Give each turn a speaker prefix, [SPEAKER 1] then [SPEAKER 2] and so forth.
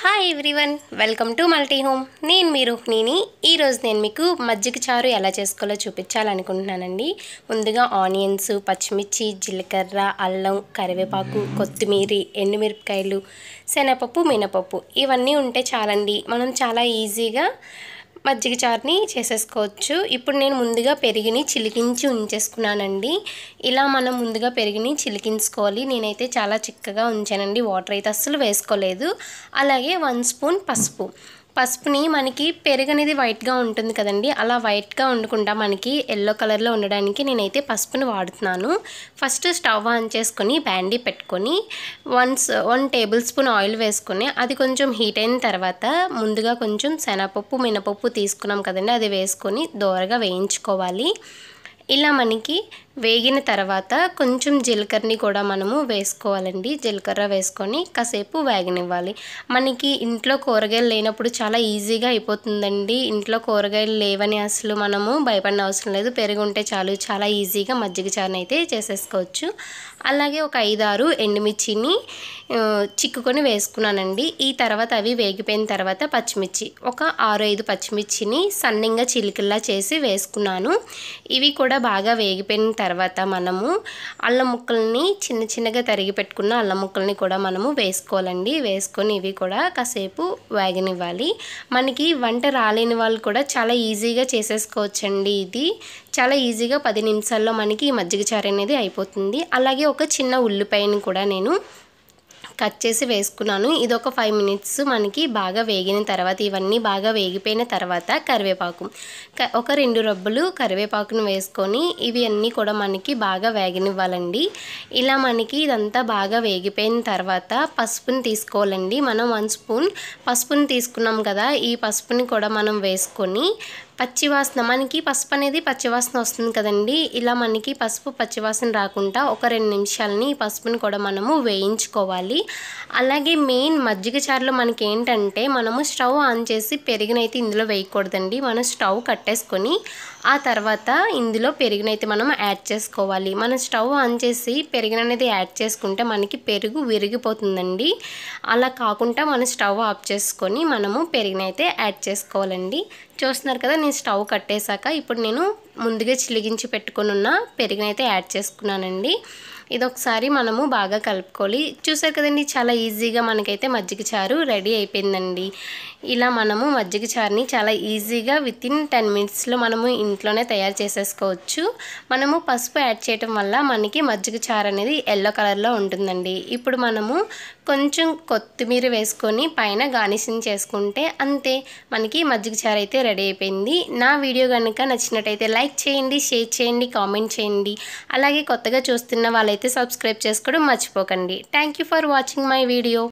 [SPEAKER 1] hi everyone welcome to multi home నేను మీ రుక్నీని ఈరోజు నేను మీకు మజ్జిగ చారు ఎలా చేసుకోవాలో చూపించాలనుకుంటున్నానండి ముందుగా ఆనియన్స్ పచ్చిమిర్చి జీలకర్ర అల్లం కరివేపాకు కొత్తిమీర ఎండుమిరపకాయలు శనగపప్పు మినపప్పు ఇవన్నీ ఉంటే చాలండి మనం చాలా ఈజీగా మజ్జిగ చారుని చేసేసుకోవచ్చు ఇప్పుడు నేను ముందుగా పెరిగిని చిలికించి ఉంచేసుకున్నానండి ఇలా మనం ముందుగా పెరిగిని చిలికించుకోవాలి నేనైతే చాలా చిక్కగా ఉంచానండి వాటర్ అయితే అస్సలు వేసుకోలేదు అలాగే వన్ స్పూన్ పసుపు పసుపుని మనకి పెరుగనేది వైట్గా ఉంటుంది కదండి అలా వైట్గా ఉండకుండా మనకి ఎల్లో కలర్లో ఉండడానికి నేనైతే పసుపుని వాడుతున్నాను ఫస్ట్ స్టవ్ ఆన్ చేసుకొని బ్యాండీ పెట్టుకొని once one tablespoon oil వేసుకొని అది కొంచెం హీట్ అయిన తర్వాత ముందుగా కొంచెం శనగపప్పు మినపప్పు తీసుకున్నాం కదండి అది వేసుకొని దోరగా వేయించుకోవాలి ఇలా మనకి వేగిన తర్వాత కొంచెం జీలకర్రని కూడా మనము వేసుకోవాలండి జీలకర్ర వేసుకొని కాసేపు వేగనివ్వాలి మనకి ఇంట్లో కూరగాయలు లేనప్పుడు చాలా ఈజీగా అయిపోతుందండి ఇంట్లో కూరగాయలు లేవని అసలు మనము భయపడిన అవసరం లేదు పెరుగు ఉంటే చాలు చాలా ఈజీగా మజ్జిగ చారుని అయితే చేసేసుకోవచ్చు అలాగే ఒక ఐదారు ఎండుమిర్చిని చిక్కుకొని వేసుకున్నానండి ఈ తర్వాత అవి వేగిపోయిన తర్వాత పచ్చిమిర్చి ఒక ఆరు ఐదు పచ్చిమిర్చిని సన్నంగా చిలికల్లా చేసి వేసుకున్నాను ఇవి కూడా బాగా వేగిపోయిన తర్వాత మనము అల్లం ముక్కల్ని చిన్న చిన్నగా తరిగి పెట్టుకున్న అల్లం ముక్కల్ని కూడా మనము వేసుకోవాలండి వేసుకొని ఇవి కూడా కాసేపు వేగనివ్వాలి మనకి వంట రాలేని వాళ్ళు కూడా చాలా ఈజీగా చేసేసుకోవచ్చండి ఇది చాలా ఈజీగా పది నిమిషాల్లో మనకి ఈ మజ్జిగ చారు అనేది అయిపోతుంది అలాగే ఒక చిన్న ఉల్లిపాయని కూడా నేను కట్ చేసి వేసుకున్నాను ఇది ఒక ఫైవ్ మినిట్స్ మనకి బాగా వేగిన తర్వాత ఇవన్నీ బాగా వేగిపోయిన తర్వాత కరివేపాకు ఒక రెండు రబ్బులు కరివేపాకును వేసుకొని ఇవి అన్నీ కూడా మనకి బాగా వేగనివ్వాలండి ఇలా మనకి ఇదంతా బాగా వేగిపోయిన తర్వాత పసుపుని తీసుకోవాలండి మనం వన్ స్పూన్ పసుపుని తీసుకున్నాం కదా ఈ పసుపుని కూడా మనం వేసుకొని పచ్చివాసన మనకి పసుపు అనేది పచ్చివాసన వస్తుంది కదండి ఇలా మనకి పసుపు పచ్చివాసన రాకుండా ఒక రెండు నిమిషాలని పసుపుని కూడా మనము వేయించుకోవాలి అలాగే మెయిన్ మజ్జిగ చారులో మనకి ఏంటంటే మనము స్టవ్ ఆన్ చేసి పెరుగునైతే ఇందులో వేయకూడదండి మనం స్టవ్ కట్టేసుకొని ఆ తర్వాత ఇందులో పెరుగునైతే మనం యాడ్ చేసుకోవాలి మనం స్టవ్ ఆన్ చేసి పెరుగు అనేది యాడ్ చేసుకుంటే మనకి పెరుగు విరిగిపోతుందండి అలా కాకుండా మనం స్టవ్ ఆఫ్ చేసుకొని మనము పెరుగునైతే యాడ్ చేసుకోవాలండి చూస్తున్నారు కదా నేను స్టవ్ కట్టేశాక ఇప్పుడు నేను ముందుగా చిలిగించి పెట్టుకుని ఉన్న పెరుగునైతే యాడ్ చేసుకున్నానండి ఇదొకసారి మనము బాగా కలుపుకోవాలి చూసారు కదండి చాలా ఈజీగా మనకైతే మజ్జిగ చారు రెడీ అయిపోయిందండి ఇలా మనము మజ్జిగ చారుని చాలా ఈజీగా విత్ ఇన్ టెన్ మినిట్స్లో మనము ఇంట్లోనే తయారు చేసేసుకోవచ్చు మనము పసుపు యాడ్ చేయటం వల్ల మనకి మజ్జిగ చారు అనేది ఎల్లో కలర్లో ఉంటుందండి ఇప్పుడు మనము కొంచెం కొత్తిమీర వేసుకొని పైన గార్నిషింగ్ చేసుకుంటే అంతే మనకి మజ్జిగ చారు అయితే రెడీ అయిపోయింది నా వీడియో కనుక నచ్చినట్టయితే లైక్ చేయండి షేర్ చేయండి కామెంట్ చేయండి అలాగే కొత్తగా చూస్తున్న వాళ్ళైతే అయితే సబ్స్క్రైబ్ చేసుకోవడం మర్చిపోకండి thank for watching my video